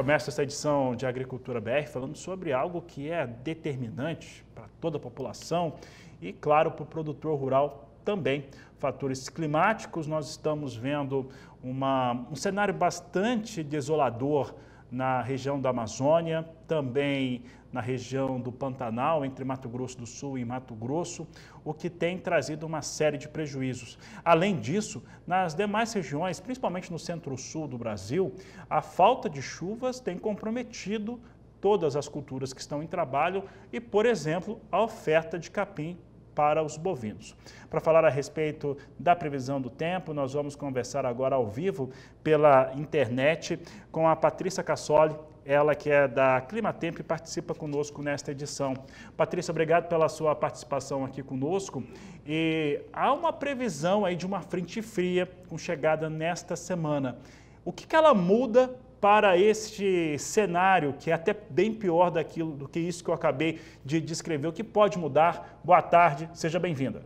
Começo essa edição de Agricultura BR falando sobre algo que é determinante para toda a população e, claro, para o produtor rural também. Fatores climáticos, nós estamos vendo uma, um cenário bastante desolador na região da Amazônia, também na região do Pantanal, entre Mato Grosso do Sul e Mato Grosso, o que tem trazido uma série de prejuízos. Além disso, nas demais regiões, principalmente no centro-sul do Brasil, a falta de chuvas tem comprometido todas as culturas que estão em trabalho e, por exemplo, a oferta de capim para os bovinos. Para falar a respeito da previsão do tempo, nós vamos conversar agora ao vivo pela internet com a Patrícia Cassoli, ela que é da Climatempo e participa conosco nesta edição. Patrícia, obrigado pela sua participação aqui conosco. E há uma previsão aí de uma frente fria com chegada nesta semana. O que, que ela muda para este cenário, que é até bem pior daquilo, do que isso que eu acabei de descrever, o que pode mudar. Boa tarde, seja bem-vinda.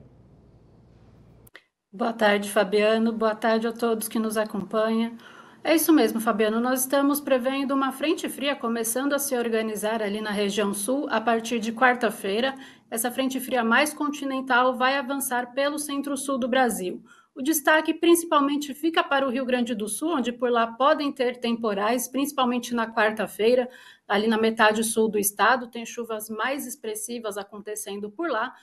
Boa tarde, Fabiano. Boa tarde a todos que nos acompanham. É isso mesmo, Fabiano. Nós estamos prevendo uma frente fria começando a se organizar ali na região sul a partir de quarta-feira. Essa frente fria mais continental vai avançar pelo centro-sul do Brasil o destaque principalmente fica para o Rio Grande do Sul, onde por lá podem ter temporais, principalmente na quarta-feira, ali na metade sul do estado, tem chuvas mais expressivas acontecendo por lá.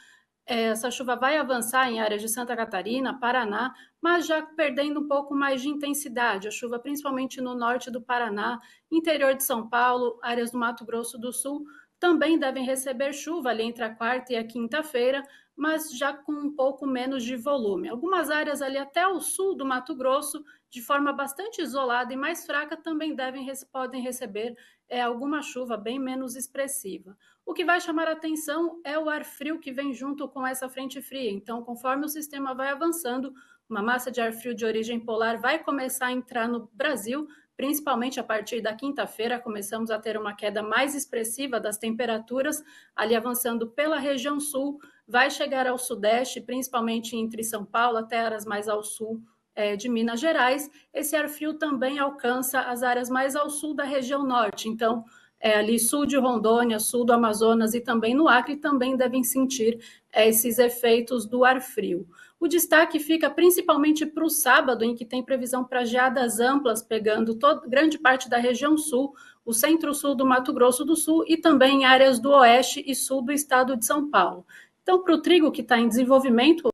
É, essa chuva vai avançar em áreas de Santa Catarina, Paraná, mas já perdendo um pouco mais de intensidade. A chuva, principalmente no norte do Paraná, interior de São Paulo, áreas do Mato Grosso do Sul, também devem receber chuva ali entre a quarta e a quinta-feira, mas já com um pouco menos de volume. Algumas áreas ali até o sul do Mato Grosso, de forma bastante isolada e mais fraca, também devem podem receber é, alguma chuva bem menos expressiva. O que vai chamar atenção é o ar frio que vem junto com essa frente fria. Então, conforme o sistema vai avançando, uma massa de ar frio de origem polar vai começar a entrar no Brasil, principalmente a partir da quinta-feira, começamos a ter uma queda mais expressiva das temperaturas, ali avançando pela região sul, vai chegar ao sudeste, principalmente entre São Paulo até áreas mais ao sul é, de Minas Gerais. Esse ar frio também alcança as áreas mais ao sul da região norte, então é, ali sul de Rondônia, sul do Amazonas e também no Acre também devem sentir é, esses efeitos do ar frio. O destaque fica principalmente para o sábado, em que tem previsão para geadas amplas, pegando grande parte da região sul, o centro-sul do Mato Grosso do Sul e também áreas do oeste e sul do estado de São Paulo. Então, para o trigo que está em desenvolvimento,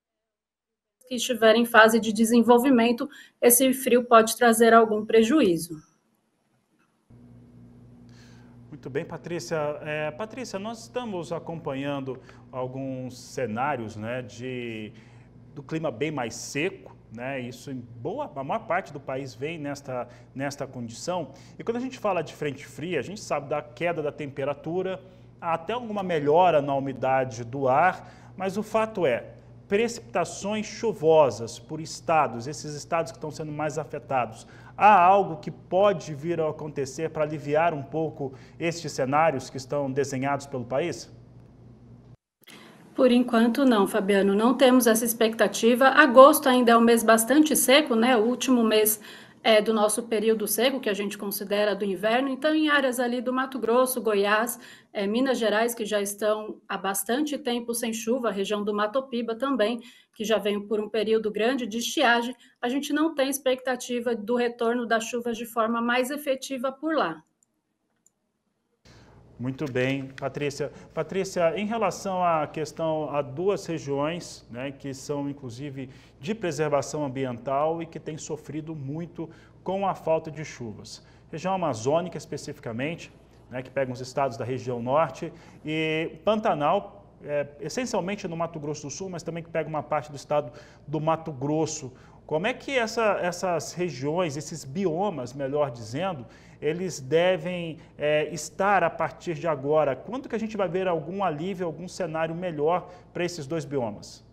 que estiver em fase de desenvolvimento, esse frio pode trazer algum prejuízo. Muito bem, Patrícia. É, Patrícia, nós estamos acompanhando alguns cenários né, de do clima bem mais seco, né? Isso em boa, a maior parte do país vem nesta, nesta condição. E quando a gente fala de frente fria, a gente sabe da queda da temperatura, há até alguma melhora na umidade do ar, mas o fato é, precipitações chuvosas por estados, esses estados que estão sendo mais afetados, há algo que pode vir a acontecer para aliviar um pouco estes cenários que estão desenhados pelo país? Por enquanto, não, Fabiano. Não temos essa expectativa. Agosto ainda é um mês bastante seco, né? O último mês é, do nosso período seco, que a gente considera do inverno. Então, em áreas ali do Mato Grosso, Goiás, é, Minas Gerais, que já estão há bastante tempo sem chuva, a região do Mato Piba também, que já vem por um período grande de estiagem, a gente não tem expectativa do retorno das chuvas de forma mais efetiva por lá. Muito bem, Patrícia. Patrícia, em relação à questão a duas regiões, né, que são inclusive de preservação ambiental e que têm sofrido muito com a falta de chuvas. Região amazônica especificamente, né, que pega os estados da região norte e Pantanal, é, essencialmente no Mato Grosso do Sul, mas também que pega uma parte do estado do Mato Grosso, como é que essa, essas regiões, esses biomas, melhor dizendo, eles devem é, estar a partir de agora? Quando que a gente vai ver algum alívio, algum cenário melhor para esses dois biomas?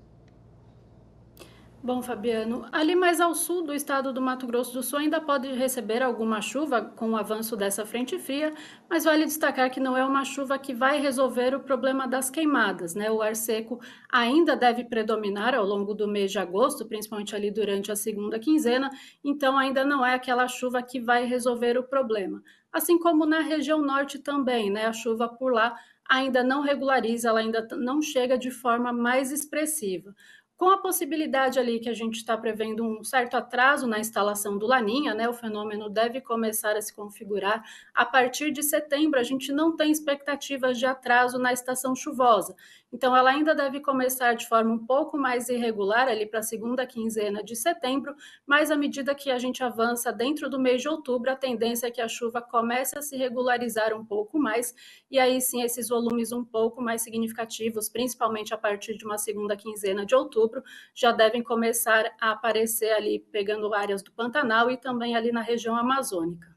Bom, Fabiano, ali mais ao sul do estado do Mato Grosso do Sul ainda pode receber alguma chuva com o avanço dessa frente fria, mas vale destacar que não é uma chuva que vai resolver o problema das queimadas, né? O ar seco ainda deve predominar ao longo do mês de agosto, principalmente ali durante a segunda quinzena, então ainda não é aquela chuva que vai resolver o problema. Assim como na região norte também, né? A chuva por lá ainda não regulariza, ela ainda não chega de forma mais expressiva com a possibilidade ali que a gente está prevendo um certo atraso na instalação do Laninha, né? O fenômeno deve começar a se configurar a partir de setembro. A gente não tem expectativas de atraso na estação chuvosa. Então, ela ainda deve começar de forma um pouco mais irregular ali para a segunda quinzena de setembro, mas à medida que a gente avança dentro do mês de outubro, a tendência é que a chuva comece a se regularizar um pouco mais, e aí sim esses volumes um pouco mais significativos, principalmente a partir de uma segunda quinzena de outubro outubro, já devem começar a aparecer ali, pegando áreas do Pantanal e também ali na região amazônica.